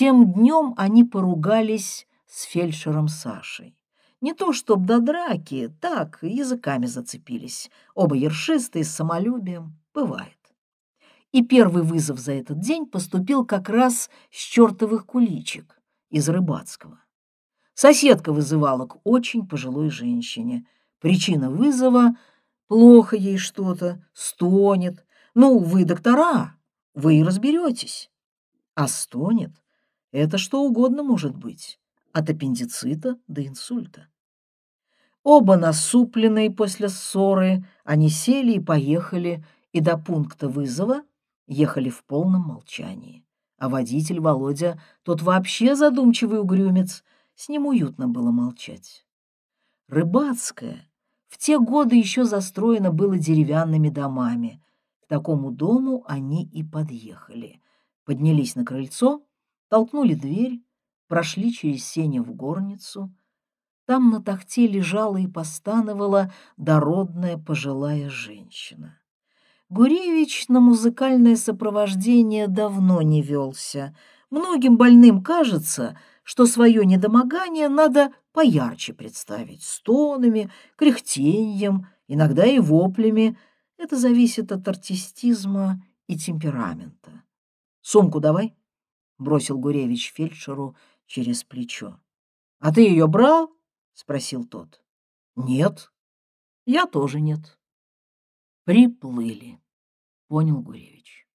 Тем днем они поругались с фельдшером Сашей. Не то чтоб до драки, так, языками зацепились. Оба ершистые, с самолюбием, бывает. И первый вызов за этот день поступил как раз с чертовых куличек из Рыбацкого. Соседка вызывала к очень пожилой женщине. Причина вызова — плохо ей что-то, стонет. Ну, вы доктора, вы и разберетесь. А стонет — это что угодно может быть, от аппендицита до инсульта. Оба насупленные после ссоры, они сели и поехали, и до пункта вызова ехали в полном молчании. А водитель Володя, тот вообще задумчивый угрюмец, с ним уютно было молчать. Рыбацкая в те годы еще застроена было деревянными домами. К такому дому они и подъехали. Поднялись на крыльцо, толкнули дверь, прошли через сене в горницу. Там на тахте лежала и постановала дородная пожилая женщина. Гуревич на музыкальное сопровождение давно не велся. Многим больным кажется, что свое недомогание надо поярче представить стонами, кряхтеньем, иногда и воплями. Это зависит от артистизма и темперамента. «Сумку давай», бросил Гуревич фельдшеру через плечо. А ты ее брал? спросил тот. Нет. Я тоже нет. Приплыли, понял Гуревич.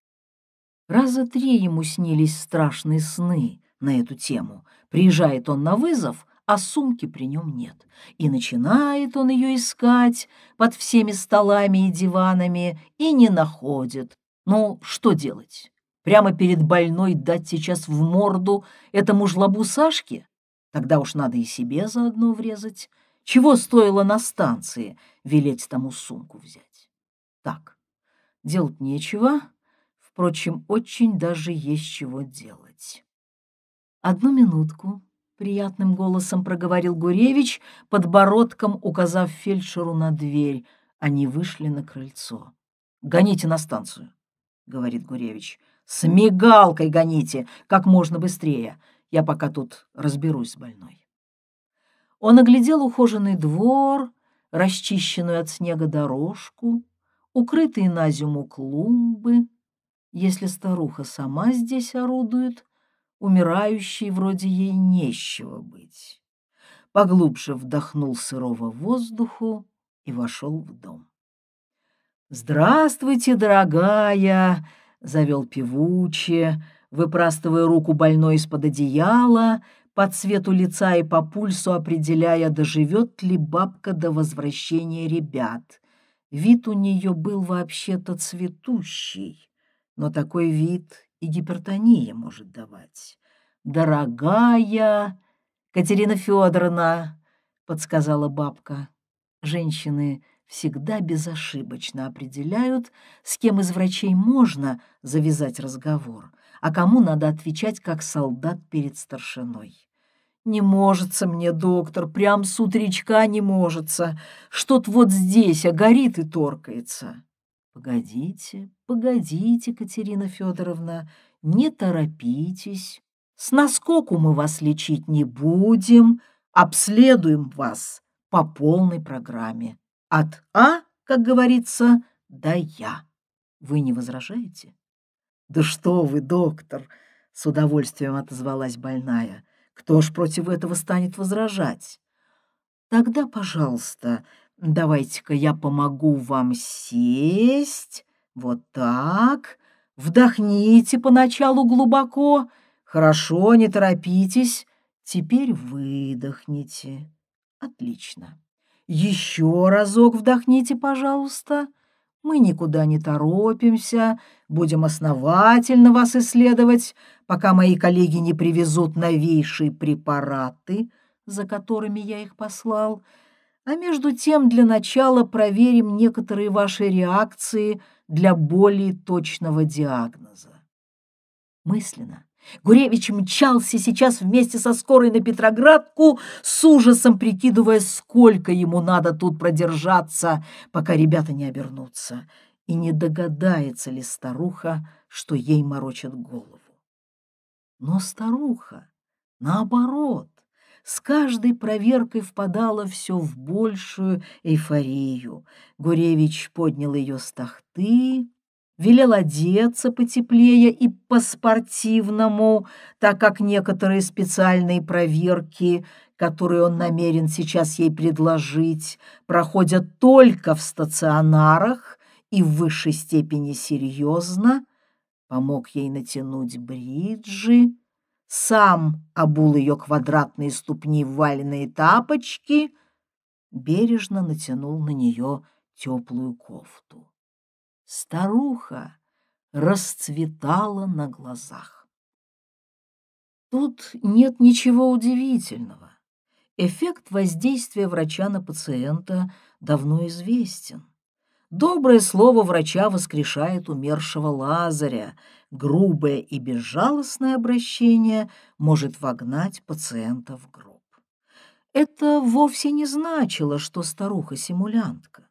Раза три ему снились страшные сны на эту тему. Приезжает он на вызов, а сумки при нем нет. И начинает он ее искать под всеми столами и диванами, и не находит. Ну, что делать? Прямо перед больной дать сейчас в морду этому жлобу Сашке? Тогда уж надо и себе заодно врезать. Чего стоило на станции велеть тому сумку взять? Так, делать нечего, впрочем, очень даже есть чего делать. Одну минутку, — приятным голосом проговорил Гуревич, подбородком указав фельдшеру на дверь. Они вышли на крыльцо. «Гоните на станцию», — говорит Гуревич. С мигалкой гоните как можно быстрее. Я пока тут разберусь с больной. Он оглядел ухоженный двор, расчищенную от снега дорожку, укрытые на зиму клумбы. Если старуха сама здесь орудует, умирающей вроде ей нещего быть. Поглубже вдохнул сырого воздуху и вошел в дом. «Здравствуйте, дорогая!» завел певуче, выпрастывая руку больной из-под одеяла, по цвету лица и по пульсу определяя, доживет ли бабка до возвращения ребят. Вид у нее был вообще-то цветущий, но такой вид и гипертония может давать. «Дорогая Катерина Федоровна», — подсказала бабка, — «женщины — всегда безошибочно определяют, с кем из врачей можно завязать разговор, а кому надо отвечать как солдат перед старшиной. «Не можется мне, доктор, прям с утречка не можется. Что-то вот здесь, а горит и торкается». «Погодите, погодите, Катерина Федоровна, не торопитесь. С наскоку мы вас лечить не будем, обследуем вас по полной программе». От А, как говорится, до Я. Вы не возражаете? Да что вы, доктор, с удовольствием отозвалась больная. Кто ж против этого станет возражать? Тогда, пожалуйста, давайте-ка я помогу вам сесть. Вот так. Вдохните поначалу глубоко. Хорошо, не торопитесь. Теперь выдохните. Отлично. Еще разок вдохните, пожалуйста. Мы никуда не торопимся, будем основательно вас исследовать, пока мои коллеги не привезут новейшие препараты, за которыми я их послал. А между тем для начала проверим некоторые ваши реакции для более точного диагноза. Мысленно Гуревич мчался сейчас вместе со скорой на Петроградку, с ужасом прикидывая, сколько ему надо тут продержаться, пока ребята не обернутся, и не догадается ли старуха, что ей морочат голову. Но старуха, наоборот, с каждой проверкой впадала все в большую эйфорию. Гуревич поднял ее с тахты, велел одеться потеплее и по-спортивному, так как некоторые специальные проверки, которые он намерен сейчас ей предложить, проходят только в стационарах и в высшей степени серьезно, помог ей натянуть бриджи, сам обул ее квадратные ступни в вальные тапочки, бережно натянул на нее теплую кофту старуха расцветала на глазах. Тут нет ничего удивительного. Эффект воздействия врача на пациента давно известен. Доброе слово врача воскрешает умершего Лазаря. Грубое и безжалостное обращение может вогнать пациента в гроб. Это вовсе не значило, что старуха-симулянтка.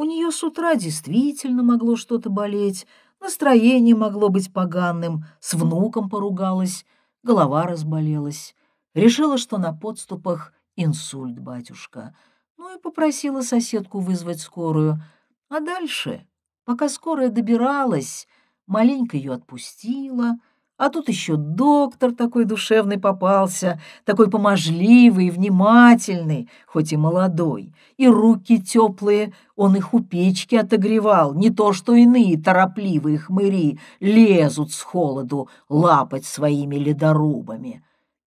У нее с утра действительно могло что-то болеть, настроение могло быть поганым, с внуком поругалась, голова разболелась. Решила, что на подступах инсульт, батюшка. Ну и попросила соседку вызвать скорую. А дальше, пока скорая добиралась, маленько ее отпустила — а тут еще доктор такой душевный попался, такой поможливый, внимательный, хоть и молодой. И руки теплые, он их у печки отогревал, не то что иные торопливые хмыри лезут с холоду лапать своими ледорубами.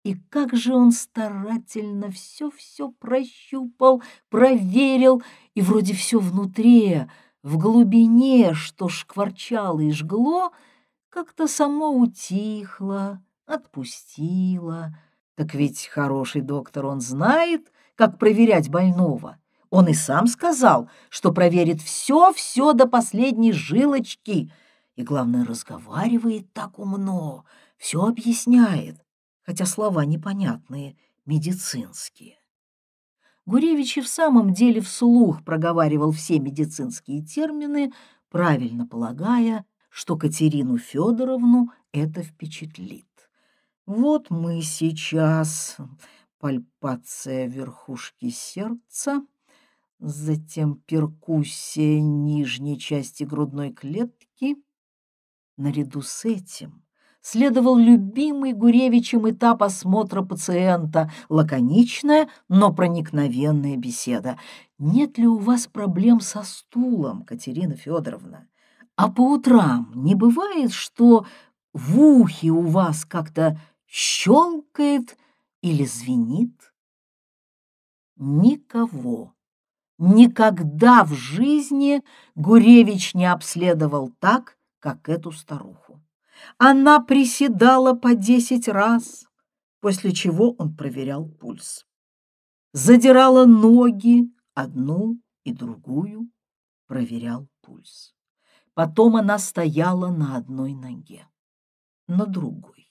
И как же он старательно все-все прощупал, проверил, и вроде все внутри, в глубине, что шкварчало и жгло — как-то само утихло, отпустило. Так ведь хороший доктор, он знает, как проверять больного. Он и сам сказал, что проверит все-все до последней жилочки. И, главное, разговаривает так умно, все объясняет, хотя слова непонятные, медицинские. Гуревич и в самом деле вслух проговаривал все медицинские термины, правильно полагая, что Катерину Федоровну это впечатлит. Вот мы сейчас пальпация верхушки сердца, затем перкуссия нижней части грудной клетки. Наряду с этим следовал любимый Гуревичем этап осмотра пациента, лаконичная, но проникновенная беседа. «Нет ли у вас проблем со стулом, Катерина Федоровна?» А по утрам не бывает, что в ухе у вас как-то щелкает или звенит? Никого. Никогда в жизни Гуревич не обследовал так, как эту старуху. Она приседала по десять раз, после чего он проверял пульс. Задирала ноги одну и другую, проверял пульс. Потом она стояла на одной ноге, на другой.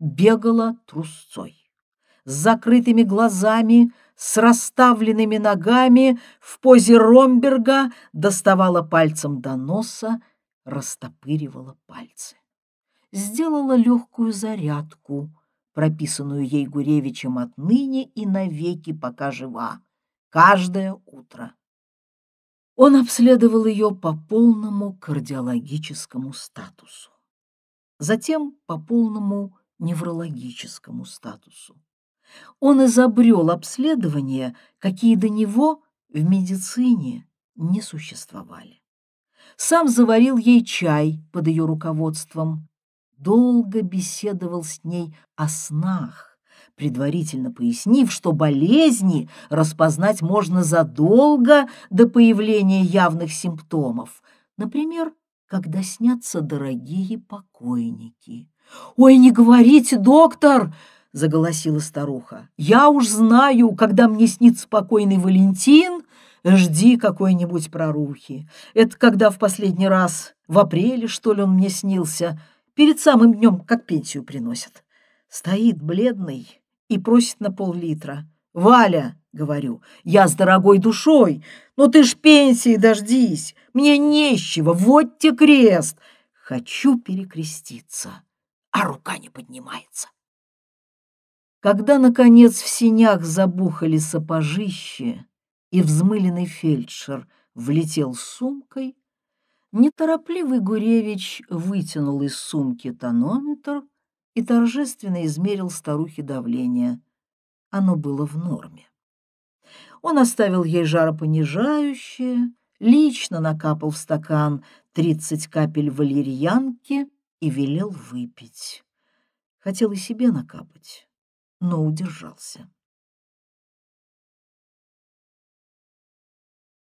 Бегала трусцой, с закрытыми глазами, с расставленными ногами, в позе Ромберга доставала пальцем до носа, растопыривала пальцы. Сделала легкую зарядку, прописанную ей Гуревичем отныне и навеки, пока жива, каждое утро. Он обследовал ее по полному кардиологическому статусу, затем по полному неврологическому статусу. Он изобрел обследования, какие до него в медицине не существовали. Сам заварил ей чай под ее руководством, долго беседовал с ней о снах, предварительно пояснив, что болезни распознать можно задолго до появления явных симптомов, например, когда снятся дорогие покойники. «Ой, не говорите, доктор!» — заголосила старуха. «Я уж знаю, когда мне снится покойный Валентин, жди какой-нибудь прорухи. Это когда в последний раз, в апреле, что ли, он мне снился, перед самым днем, как пенсию приносят. Стоит бледный, и просит на пол-литра. «Валя!» — говорю. «Я с дорогой душой, но ты ж пенсии дождись! Мне нечего, вот те крест!» Хочу перекреститься, а рука не поднимается. Когда, наконец, в синях забухали сапожище, и взмыленный фельдшер влетел с сумкой, неторопливый Гуревич вытянул из сумки тонометр — и торжественно измерил старухе давление. Оно было в норме. Он оставил ей жаропонижающее, лично накапал в стакан тридцать капель валерьянки и велел выпить. Хотел и себе накапать, но удержался.